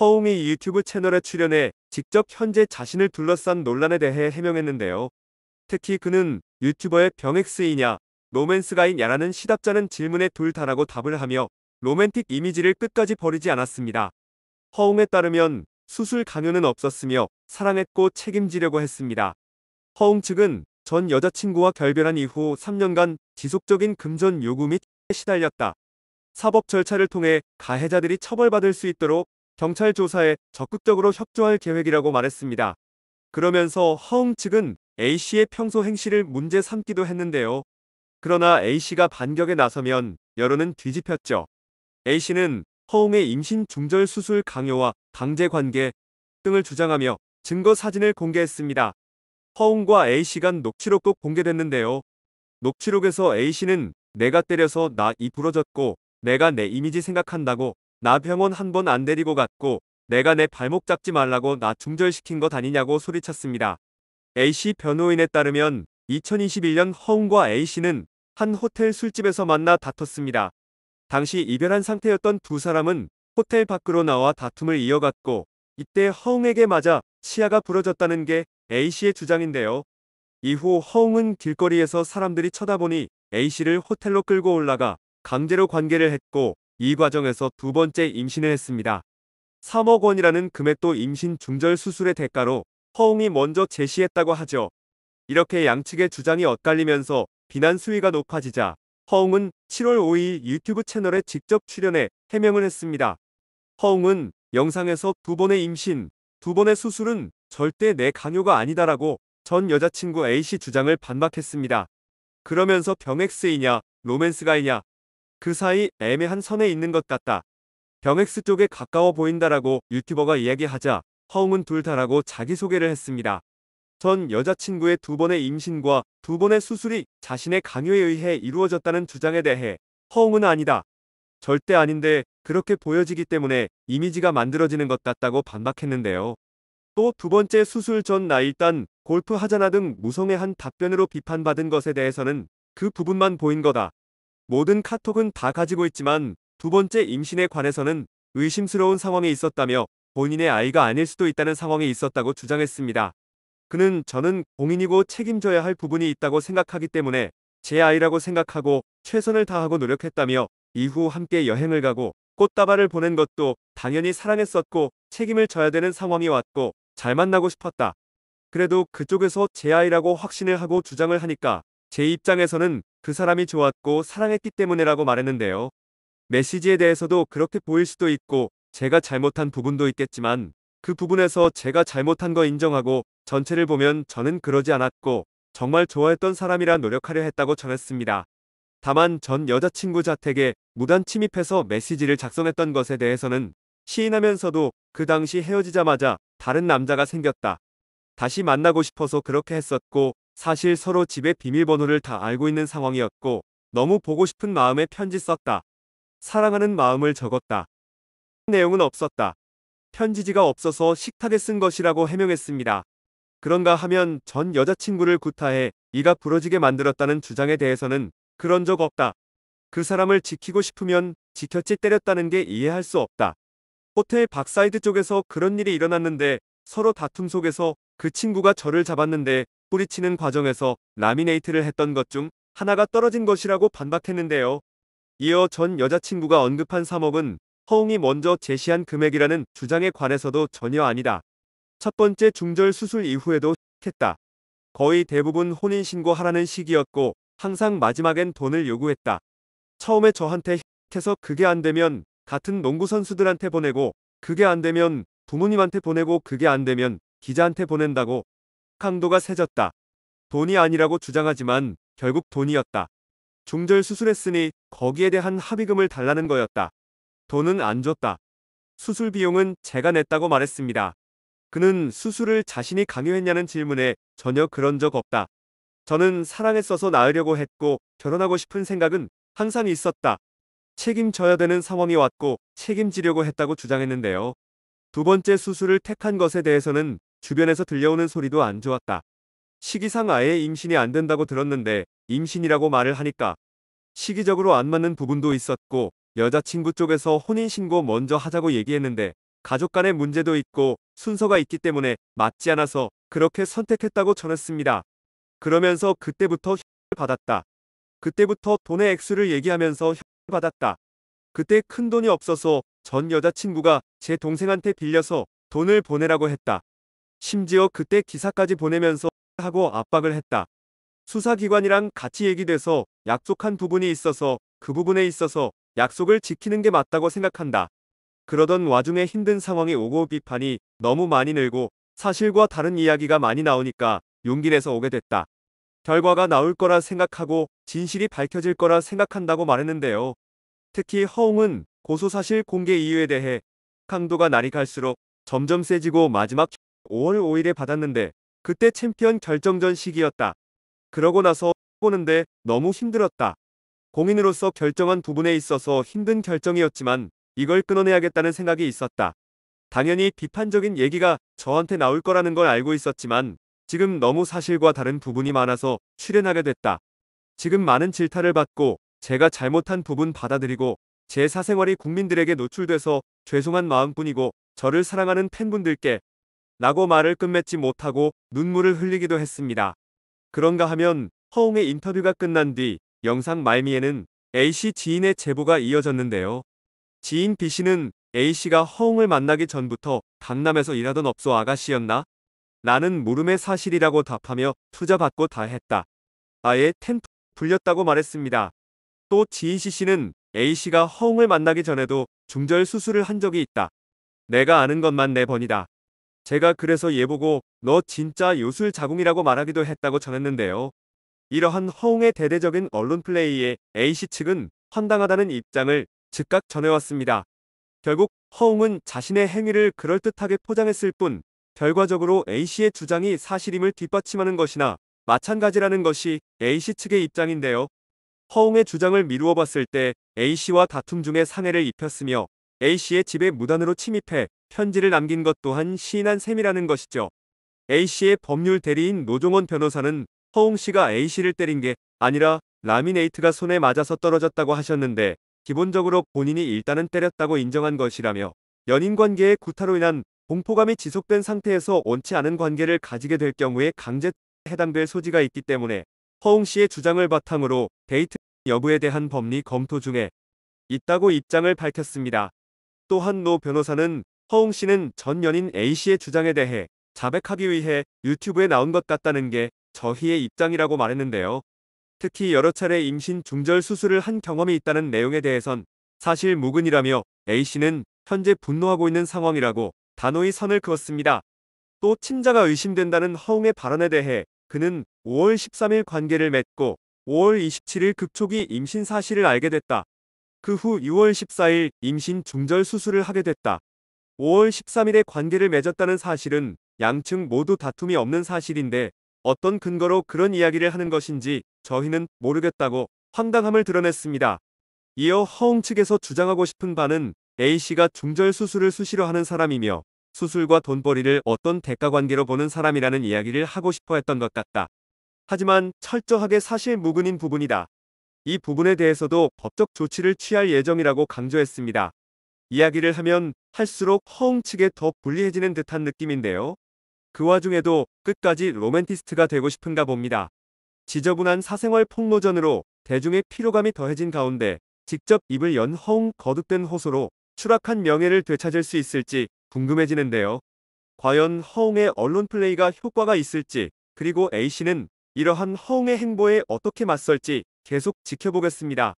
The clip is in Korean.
허웅이 유튜브 채널에 출연해 직접 현재 자신을 둘러싼 논란에 대해 해명했는데요. 특히 그는 유튜버의 병엑스이냐, 로맨스가이냐라는 시답자는 질문에 둘 다라고 답을 하며 로맨틱 이미지를 끝까지 버리지 않았습니다. 허웅에 따르면 수술 강요는 없었으며 사랑했고 책임지려고 했습니다. 허웅 측은 전 여자친구와 결별한 이후 3년간 지속적인 금전 요구 및 시달렸다. 사법 절차를 통해 가해자들이 처벌받을 수 있도록 경찰 조사에 적극적으로 협조할 계획이라고 말했습니다. 그러면서 허웅 측은 A씨의 평소 행실을 문제 삼기도 했는데요. 그러나 A씨가 반격에 나서면 여론은 뒤집혔죠. A씨는 허웅의 임신 중절 수술 강요와 강제 관계 등을 주장하며 증거 사진을 공개했습니다. 허웅과 A씨 간 녹취록도 공개됐는데요. 녹취록에서 A씨는 내가 때려서 나 이 부러졌고 내가 내 이미지 생각한다고 나 병원 한 번 안 데리고 갔고 내가 내 발목 잡지 말라고 나 중절시킨 것 아니냐고 소리쳤습니다. A씨 변호인에 따르면 2021년 허웅과 A씨는 한 호텔 술집에서 만나 다퉜습니다. 당시 이별한 상태였던 두 사람은 호텔 밖으로 나와 다툼을 이어갔고 이때 허웅에게 맞아 치아가 부러졌다는 게 A씨의 주장인데요. 이후 허웅은 길거리에서 사람들이 쳐다보니 A씨를 호텔로 끌고 올라가 강제로 관계를 했고 이 과정에서 두 번째 임신을 했습니다. 3억 원이라는 금액도 임신 중절 수술의 대가로 허웅이 먼저 제시했다고 하죠. 이렇게 양측의 주장이 엇갈리면서 비난 수위가 높아지자 허웅은 7월 5일 유튜브 채널에 직접 출연해 해명을 했습니다. 허웅은 영상에서 두 번의 임신, 두 번의 수술은 절대 내 강요가 아니다라고 전 여자친구 A씨 주장을 반박했습니다. 그러면서 병엑스이냐, 로맨스가이냐, 그 사이 애매한 선에 있는 것 같다. 병엑스 쪽에 가까워 보인다라고 유튜버가 이야기하자 허웅은 둘 다라고 자기소개를 했습니다. 전 여자친구의 두 번의 임신과 두 번의 수술이 자신의 강요에 의해 이루어졌다는 주장에 대해 허웅은 아니다. 절대 아닌데 그렇게 보여지기 때문에 이미지가 만들어지는 것 같다고 반박했는데요. 또 두 번째 수술 전 나 일단 골프 하자나 등 무성의 한 답변으로 비판받은 것에 대해서는 그 부분만 보인 거다. 모든 카톡은 다 가지고 있지만 두 번째 임신에 관해서는 의심스러운 상황이 있었다며 본인의 아이가 아닐 수도 있다는 상황이 있었다고 주장했습니다. 그는 저는 공인이고 책임져야 할 부분이 있다고 생각하기 때문에 제 아이라고 생각하고 최선을 다하고 노력했다며 이후 함께 여행을 가고 꽃다발을 보낸 것도 당연히 사랑했었고 책임을 져야 되는 상황이 왔고 잘 만나고 싶었다. 그래도 그쪽에서 제 아이라고 확신을 하고 주장을 하니까 제 입장에서는 그 사람이 좋았고 사랑했기 때문에라고 말했는데요. 메시지에 대해서도 그렇게 보일 수도 있고 제가 잘못한 부분도 있겠지만 그 부분에서 제가 잘못한 거 인정하고 전체를 보면 저는 그러지 않았고 정말 좋아했던 사람이라 노력하려 했다고 전했습니다. 다만 전 여자친구 자택에 무단 침입해서 메시지를 작성했던 것에 대해서는 시인하면서도 그 당시 헤어지자마자 다른 남자가 생겼다. 다시 만나고 싶어서 그렇게 했었고 사실 서로 집의 비밀번호를 다 알고 있는 상황이었고 너무 보고 싶은 마음에 편지 썼다. 사랑하는 마음을 적었다. 내용은 없었다. 편지지가 없어서 식탁에 쓴 것이라고 해명했습니다. 그런가 하면 전 여자친구를 구타해 이가 부러지게 만들었다는 주장에 대해서는 그런 적 없다. 그 사람을 지키고 싶으면 지켰지 때렸다는 게 이해할 수 없다. 호텔 박사이드 쪽에서 그런 일이 일어났는데 서로 다툼 속에서 그 친구가 저를 잡았는데 뿌리치는 과정에서 라미네이트를 했던 것 중 하나가 떨어진 것이라고 반박했는데요. 이어 전 여자친구가 언급한 3억은 허웅이 먼저 제시한 금액이라는 주장에 관해서도 전혀 아니다. 첫 번째 중절 수술 이후에도 했다. 거의 대부분 혼인신고하라는 식이었고 항상 마지막엔 돈을 요구했다. 처음에 저한테 해서 그게 안 되면 같은 농구 선수들한테 보내고 그게 안 되면 부모님한테 보내고 그게 안 되면 기자한테 보낸다고 강도가 세졌다. 돈이 아니라고 주장하지만 결국 돈이었다. 중절 수술했으니 거기에 대한 합의금을 달라는 거였다. 돈은 안 줬다. 수술 비용은 제가 냈다고 말했습니다. 그는 수술을 자신이 강요했냐는 질문에 전혀 그런 적 없다. 저는 사랑에써서 낳으려고 했고 결혼하고 싶은 생각은 항상 있었다. 책임져야 되는 상황이 왔고 책임지려고 했다고 주장했는데요. 두 번째 수술을 택한 것에 대해서는 주변에서 들려오는 소리도 안 좋았다. 시기상 아예 임신이 안 된다고 들었는데 임신이라고 말을 하니까 시기적으로 안 맞는 부분도 있었고 여자친구 쪽에서 혼인신고 먼저 하자고 얘기했는데 가족 간의 문제도 있고 순서가 있기 때문에 맞지 않아서 그렇게 선택했다고 전했습니다. 그러면서 그때부터 협을 받았다. 그때부터 돈의 액수를 얘기하면서 협을 받았다. 그때 큰 돈이 없어서 전 여자친구가 제 동생한테 빌려서 돈을 보내라고 했다. 심지어 그때 기사까지 보내면서 하고 압박을 했다. 수사기관이랑 같이 얘기돼서 약속한 부분이 있어서 그 부분에 있어서 약속을 지키는 게 맞다고 생각한다. 그러던 와중에 힘든 상황이 오고 비판이 너무 많이 늘고 사실과 다른 이야기가 많이 나오니까 용기 내서 오게 됐다. 결과가 나올 거라 생각하고 진실이 밝혀질 거라 생각한다고 말했는데요. 특히 허웅은 고소 사실 공개 이유에 대해 강도가 날이 갈수록 점점 세지고 마지막 5월 5일에 받았는데 그때 챔피언 결정전 시기였다. 그러고 나서 보는데 너무 힘들었다. 공인으로서 결정한 부분에 있어서 힘든 결정이었지만 이걸 끊어내야겠다는 생각이 있었다. 당연히 비판적인 얘기가 저한테 나올 거라는 걸 알고 있었지만 지금 너무 사실과 다른 부분이 많아서 출연하게 됐다. 지금 많은 질타를 받고 제가 잘못한 부분 받아들이고 제 사생활이 국민들에게 노출돼서 죄송한 마음뿐이고 저를 사랑하는 팬분들께 라고 말을 끝맺지 못하고 눈물을 흘리기도 했습니다. 그런가 하면 허웅의 인터뷰가 끝난 뒤 영상 말미에는 A씨 지인의 제보가 이어졌는데요. 지인 B씨는 A씨가 허웅을 만나기 전부터 강남에서 일하던 업소 아가씨였나? 나는 물음의 사실이라고 답하며 투자받고 다 했다. 아예 텐트 불렸다고 말했습니다. 또지인 c 씨는 A씨가 허웅을 만나기 전에도 중절 수술을 한 적이 있다. 내가 아는 것만 내 번이다. 제가 그래서 얘 보고 너 진짜 요술 자궁이라고 말하기도 했다고 전했는데요. 이러한 허웅의 대대적인 언론 플레이에 A씨 측은 황당하다는 입장을 즉각 전해왔습니다. 결국 허웅은 자신의 행위를 그럴듯하게 포장했을 뿐 결과적으로 A씨의 주장이 사실임을 뒷받침하는 것이나 마찬가지라는 것이 A씨 측의 입장인데요. 허웅의 주장을 미루어 봤을 때 A씨와 다툼 중에 상해를 입혔으며 A씨의 집에 무단으로 침입해 편지를 남긴 것 또한 시인한 셈이라는 것이죠. A씨의 법률 대리인 노종원 변호사는 허웅씨가 A씨를 때린 게 아니라 라미네이트가 손에 맞아서 떨어졌다고 하셨는데 기본적으로 본인이 일단은 때렸다고 인정한 것이라며 연인관계의 구타로 인한 공포감이 지속된 상태에서 원치 않은 관계를 가지게 될 경우에 강제 해당될 소지가 있기 때문에 허웅씨의 주장을 바탕으로 데이트 여부에 대한 법리 검토 중에 있다고 입장을 밝혔습니다. 또한 노 변호사는 허웅 씨는 전 연인 A 씨의 주장에 대해 자백하기 위해 유튜브에 나온 것 같다는 게 저희의 입장이라고 말했는데요. 특히 여러 차례 임신 중절 수술을 한 경험이 있다는 내용에 대해선 사실 무근이라며 A씨는 현재 분노하고 있는 상황이라고 단호히 선을 그었습니다. 또 친자가 의심된다는 허웅의 발언에 대해 그는 5월 13일 관계를 맺고 5월 27일 급초기 임신 사실을 알게 됐다. 그 후 6월 14일 임신 중절 수술을 하게 됐다. 5월 13일에 관계를 맺었다는 사실은 양측 모두 다툼이 없는 사실인데 어떤 근거로 그런 이야기를 하는 것인지 저희는 모르겠다고 황당함을 드러냈습니다. 이어 허웅 측에서 주장하고 싶은 바는 A씨가 중절 수술을 수시로 하는 사람이며 수술과 돈벌이를 어떤 대가 관계로 보는 사람이라는 이야기를 하고 싶어 했던 것 같다. 하지만 철저하게 사실 무근인 부분이다. 이 부분에 대해서도 법적 조치를 취할 예정이라고 강조했습니다. 이야기를 하면 할수록 허웅 측에 더 불리해지는 듯한 느낌인데요. 그 와중에도 끝까지 로맨티스트가 되고 싶은가 봅니다. 지저분한 사생활 폭로전으로 대중의 피로감이 더해진 가운데 직접 입을 연 허웅 거듭된 호소로 추락한 명예를 되찾을 수 있을지 궁금해지는데요. 과연 허웅의 언론 플레이가 효과가 있을지 그리고 A씨는 이러한 허웅의 행보에 어떻게 맞설지 계속 지켜보겠습니다.